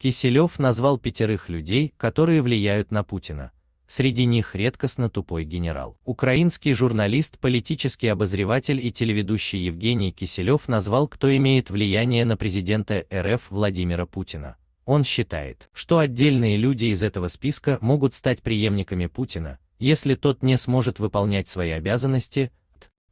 Киселев назвал пятерых людей, которые влияют на Путина. Среди них редкостно тупой генерал. Украинский журналист, политический обозреватель и телеведущий Евгений Киселев назвал, кто имеет влияние на президента РФ Владимира Путина. Он считает, что отдельные люди из этого списка могут стать преемниками Путина, если тот не сможет выполнять свои обязанности.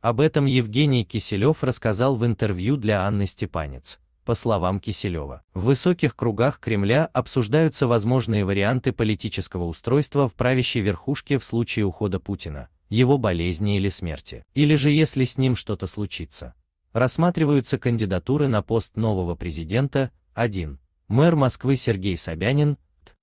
Об этом Евгений Киселев рассказал в интервью для Анны Степанец. По словам Киселева, в высоких кругах Кремля обсуждаются возможные варианты политического устройства в правящей верхушке в случае ухода Путина, его болезни или смерти, или же если с ним что-то случится. Рассматриваются кандидатуры на пост нового президента, 1. Мэр Москвы Сергей Собянин,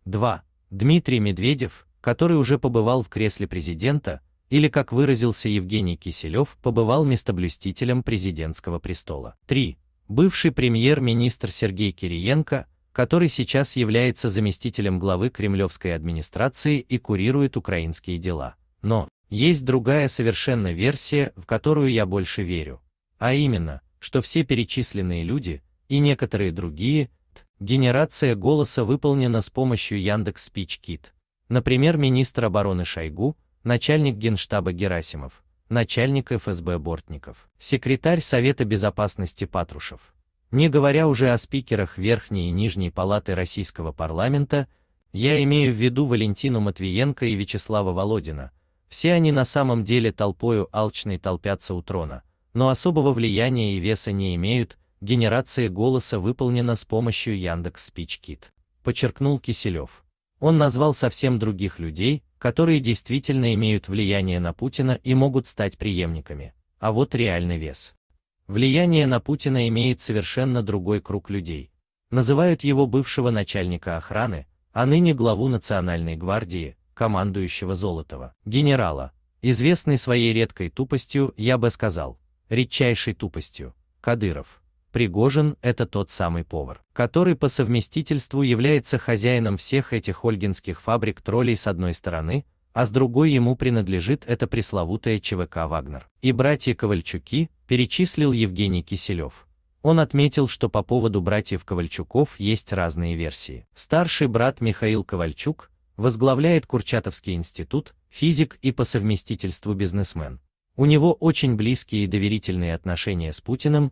2. Дмитрий Медведев, который уже побывал в кресле президента, или, как выразился Евгений Киселев, побывал местоблюстителем президентского престола. 3. Бывший премьер-министр Сергей Кириенко, который сейчас является заместителем главы кремлевской администрации и курирует украинские дела. Но есть другая совершенно версия, в которую я больше верю. А именно, что все перечисленные люди, и некоторые другие, генерация голоса выполнена с помощью Яндекс Например, министр обороны Шойгу, начальник генштаба Герасимов начальник ФСБ Бортников, секретарь Совета Безопасности Патрушев. Не говоря уже о спикерах Верхней и Нижней Палаты Российского парламента, я имею в виду Валентину Матвиенко и Вячеслава Володина, все они на самом деле толпою алчной толпятся у трона, но особого влияния и веса не имеют, генерация голоса выполнена с помощью Яндекс Спичкит, подчеркнул Киселев. Он назвал совсем других людей, которые действительно имеют влияние на Путина и могут стать преемниками, а вот реальный вес. Влияние на Путина имеет совершенно другой круг людей. Называют его бывшего начальника охраны, а ныне главу Национальной гвардии, командующего Золотого генерала, известный своей редкой тупостью, я бы сказал, редчайшей тупостью, Кадыров. Пригожин – это тот самый повар, который по совместительству является хозяином всех этих ольгинских фабрик троллей с одной стороны, а с другой ему принадлежит это пресловутая ЧВК «Вагнер». И братья Ковальчуки перечислил Евгений Киселев. Он отметил, что по поводу братьев Ковальчуков есть разные версии. Старший брат Михаил Ковальчук возглавляет Курчатовский институт, физик и по совместительству бизнесмен. У него очень близкие и доверительные отношения с Путиным,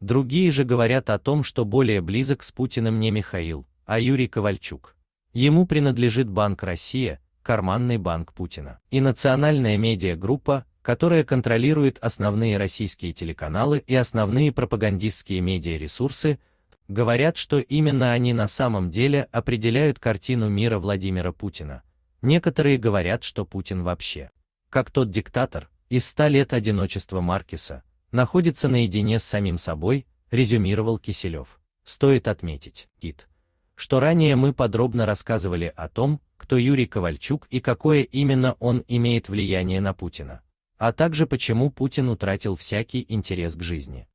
Другие же говорят о том, что более близок с Путиным не Михаил, а Юрий Ковальчук. Ему принадлежит Банк Россия, карманный банк Путина. И национальная медиагруппа, которая контролирует основные российские телеканалы и основные пропагандистские медиаресурсы, говорят, что именно они на самом деле определяют картину мира Владимира Путина. Некоторые говорят, что Путин вообще, как тот диктатор, из ста лет одиночества Маркиса, находится наедине с самим собой, резюмировал Киселев. Стоит отметить, Кит, что ранее мы подробно рассказывали о том, кто Юрий Ковальчук и какое именно он имеет влияние на Путина, а также почему Путин утратил всякий интерес к жизни.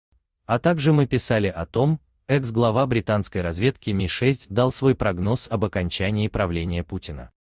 А также мы писали о том, экс-глава британской разведки Ми-6 дал свой прогноз об окончании правления Путина.